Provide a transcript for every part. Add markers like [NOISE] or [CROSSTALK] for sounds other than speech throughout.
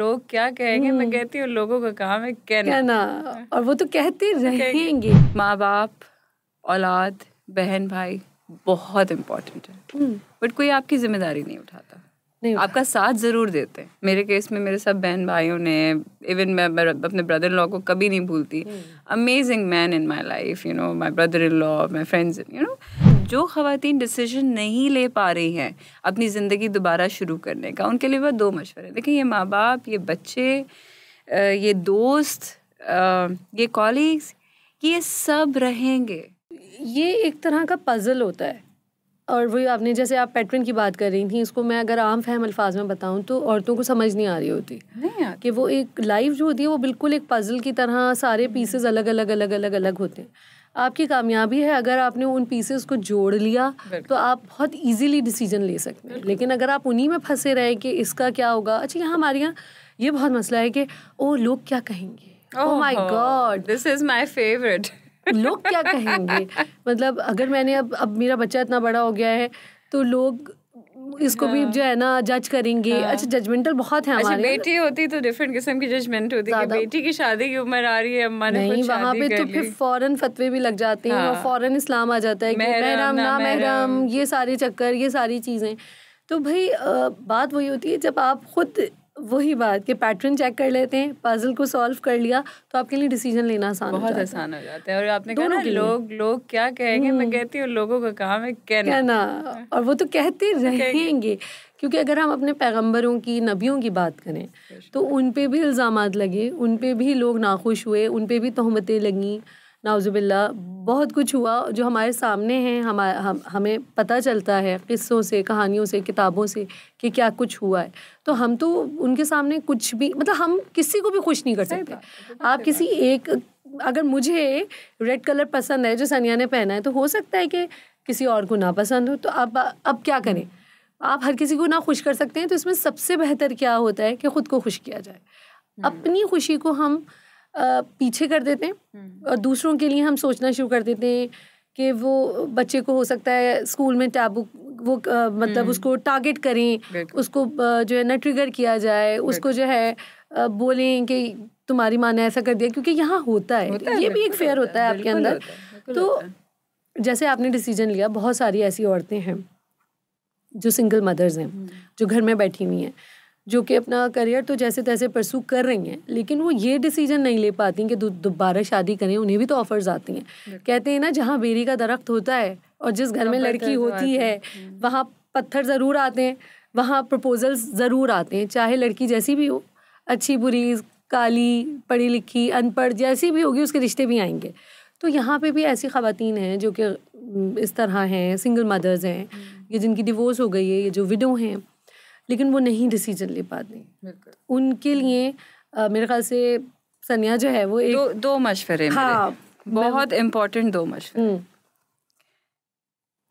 लोग तो क्या कहेंगे मैं हम्म। कहती हूँ लोगों का काम है कहना कहना और वो तो कहते तो रहेंगे माँ बाप औलाद बहन भाई बहुत इम्पोर्टेंट है हम्म। बट कोई आपकी जिम्मेदारी नहीं उठाता नहीं आपका साथ ज़रूर देते हैं मेरे केस में मेरे सब बहन भाइयों ने इवन मैं अपने ब्रदर इन लॉ को कभी नहीं भूलती amazing man in my life you know my brother in law my friends you know जो खातन डिसीजन नहीं ले पा रही हैं अपनी ज़िंदगी दोबारा शुरू करने का उनके लिए वह दो मशवरे देखिए ये माँ बाप ये बच्चे ये दोस्त ये कॉलीग्स ये सब रहेंगे ये एक तरह का पज़ल होता है और वही आपने जैसे आप पैटर्न की बात कर रही थी इसको मैं अगर आम फहम अल्फाज में बताऊं तो औरतों को समझ नहीं आ रही होती नहीं कि वो एक लाइफ जो होती है वो बिल्कुल एक पज़ल की तरह सारे पीसेज अलग अलग अलग अलग अलग होते हैं आपकी कामयाबी है अगर आपने उन पीसेस को जोड़ लिया तो आप बहुत इजीली डिसीजन ले सकते हैं लेकिन अगर आप उन्हीं में फंसे रहे कि इसका क्या होगा अच्छा यहाँ हमारे यहाँ ये बहुत मसला है कि ओ लोग क्या कहेंगे oh my God this is my favourite लोग क्या कहेंगे मतलब अगर मैंने अब अब मेरा बच्चा इतना बड़ा हो गया है तो लोग इसको भी जो हाँ। है ना जज करेंगे हाँ। अच्छा जजमेंटल बहुत है अच्छा, हमारे बेटी होती तो डिफरेंट किस्म की जजमेंट होती है बेटी की शादी की उम्र आ रही है अम्मा ने नहीं वहाँ पे तो फिर फॉरन फतवे भी लग जाते हैं और फॉरन हाँ। इस्लाम आ जाता है महराम ना महराम ये सारे चक्कर ये सारी चीज़ें तो भाई बात वही होती है जब आप खुद वही बात कि पैटर्न चेक कर लेते हैं पजल को सॉल्व कर लिया तो आपके लिए डिसीजन लेना आसान बहुत आसान हो जाता है और आपने कहा ना लोग लोग क्या कहेंगे मैं हम्म। कहती हूँ लोगों का काम है कहना कहना और वो तो कहते [LAUGHS] रहेंगे क्योंकि अगर हम अपने पैगंबरों की नबियों की बात करें तो उन पे भी इल्ज़ाम लगे उन पे भी लोग नाखुश हुए उन पे भी तहमतें लगीं नाउजुबिल्ला बहुत कुछ हुआ जो हमारे सामने हैं हम, हम हमें पता चलता है किस्सों से कहानियों से किताबों से कि क्या कुछ हुआ है तो हम तो उनके सामने कुछ भी मतलब हम किसी को भी खुश नहीं कर सकते आप किसी एक अगर मुझे रेड कलर पसंद है जो सनिया ने पहना है तो हो सकता है कि किसी और को ना पसंद हो तो अब अब क्या करें हम्म। आप हर किसी को ना खुश कर सकते हैं तो इसमें सबसे बेहतर क्या होता है कि ख़ुद को खुश किया जाए हम्म। अपनी खुशी को हम पीछे कर देते हैं हम्म। और दूसरों के लिए हम सोचना शुरू कर देते हैं कि वो बच्चे को हो सकता है स्कूल में टैबू वो मतलब हम्म। उसको टारगेट करें उसको जो है ना ट्रिगर किया जाए उसको जो है बोलें कि तुम्हारी माँ ने ऐसा कर दिया क्योंकि यहाँ होता है ये भी एक फेयर होता है आपके अंदर तो जैसे आपने डिसीजन लिया बहुत सारी ऐसी औरतें हैं जो सिंगल मदर्स हैं हम्म। जो घर में बैठी हुई हैं जो कि अपना करियर तो जैसे तैसे परसू कर रही हैं लेकिन वो ये डिसीजन नहीं ले पाती कि दोबारा शादी करें उन्हें भी तो ऑफर्स आती हैं कहते हैं ना जहाँ बेरी का दरख्त होता है और जिस घर में हाँ, लड़की होती है हम्म। वहाँ पत्थर ज़रूर आते हैं वहाँ प्रपोजल्स ज़रूर आते हैं चाहे लड़की जैसी भी हो अच्छी बुरी काली पढ़ी लिखी अनपढ़ जैसी भी होगी उसके रिश्ते भी आएंगे तो यहाँ पे भी ऐसी ख़वातीन हैं जो कि हम्म, इस तरह हैं सिंगल मदर्स हैं हम्म। ये जिनकी डिवोर्स हो गई है ये जो विडो हैं लेकिन वो नहीं डिसीजन ले पाते उनके लिए आ, मेरे ख्याल से सनिया जो है वो एक दो, दो मशवरे हाँ बहुत इम्पोर्टेंट दो मशवरे हम्म।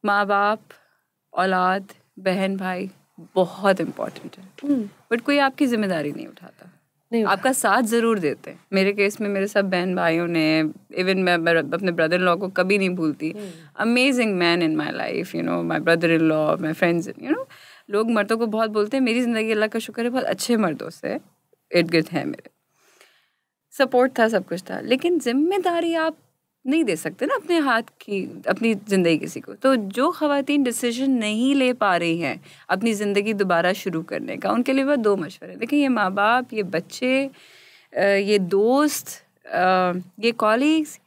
माँ बाप औलाद बहन भाई बहुत इम्पोर्टेंट है बट हम्म। कोई आपकी जिम्मेदारी नहीं उठाता नहीं आपका साथ ज़रूर देते हैं मेरे केस में मेरे सब बहन भाइयों ने इवन मैं अपने ब्रदर इन लॉ को कभी नहीं भूलती amazing man in my life you know my brother in law my friends you know लोग मर्दों को बहुत बोलते हैं मेरी ज़िंदगी अल्लाह का शुक्र है बहुत अच्छे मर्दों से इर्द गिर्द हैं मेरे सपोर्ट था सब कुछ था लेकिन जिम्मेदारी आप नहीं दे सकते ना अपने हाथ की अपनी ज़िंदगी किसी को तो जो खातन डिसीजन नहीं ले पा रही हैं अपनी ज़िंदगी दोबारा शुरू करने का उनके लिए वह दो मशवरे देखिए ये माँ बाप ये बच्चे ये दोस्त ये कॉलीग्स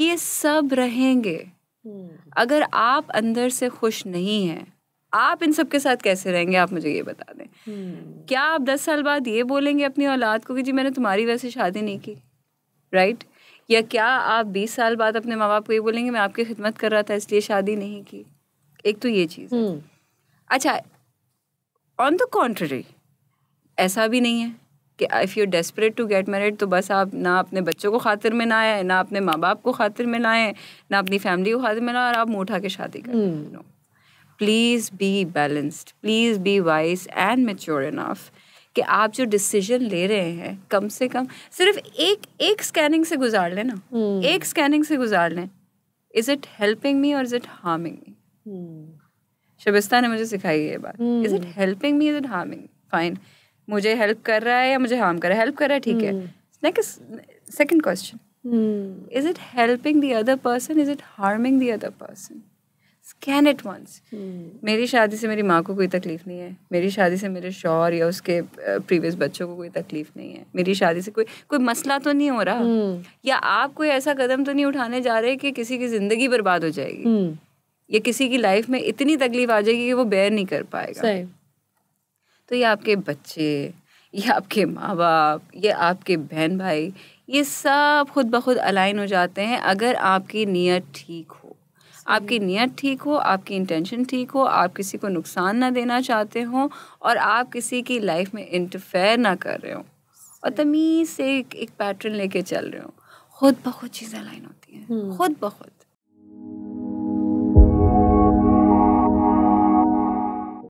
ये सब रहेंगे हम्म। अगर आप अंदर से खुश नहीं हैं आप इन सबके साथ कैसे रहेंगे आप मुझे ये बता दें hmm. क्या आप दस साल बाद ये बोलेंगे अपनी औलाद को कि जी मैंने तुम्हारी वजह से शादी नहीं की राइट right? या क्या आप बीस साल बाद अपने माँ बाप को ये बोलेंगे मैं आपकी खिदमत कर रहा था इसलिए शादी नहीं की एक तो ये चीज़ hmm. अच्छा ऑन द कॉन्ट्ररी ऐसा भी नहीं है कि if you desperate to get married तो बस आप ना अपने बच्चों को खातिर में ना आए ना अपने माँ बाप को खातिर में आए ना अपनी फैमिली को खातिर में ना और आप मुँह उठा के शादी करें hmm. Hmm. no. Please be balanced please be wise and mature enough कि आप जो डिसीजन ले रहे हैं कम से कम सिर्फ एक एक स्कैनिंग से गुजार लें ना hmm. एक स्कैनिंग से गुजार लें इज इट हेल्पिंग मी और is it harming me Shabista ने मुझे सिखाई ये बात is it helping me is it harming fine मुझे हेल्प कर रहा है या मुझे हार्म कर रहा है हेल्प कर रहा है ठीक hmm. है next second question is it helping the other person is it harming the other person scan it once मेरी शादी से मेरी माँ को कोई तकलीफ नहीं है मेरी शादी से मेरे शौहर या उसके प्रीवियस बच्चों को कोई तकलीफ नहीं है मेरी शादी से कोई कोई मसला तो नहीं हो रहा hmm. या आप कोई ऐसा कदम तो नहीं उठाने जा रहे कि किसी की जिंदगी बर्बाद हो जाएगी hmm. या किसी की लाइफ में इतनी तकलीफ आ जाएगी कि वो बेयर नहीं कर पाएगा तो ये आपके बच्चे ये आपके माँ बाप ये आपके बहन भाई ये सब खुद ब खुद अलाइन हो जाते हैं अगर आपकी नीयत ठीक हो आपकी नीयत ठीक हो आपकी इंटेंशन ठीक हो आप किसी को नुकसान ना देना चाहते हो और आप किसी की लाइफ में इंटरफेयर ना कर रहे हो और तमीज़ से एक, एक पैटर्न लेके चल रहे हो खुद बहुत चीज़ें लाइन होती हैं हम्म। खुद बहुत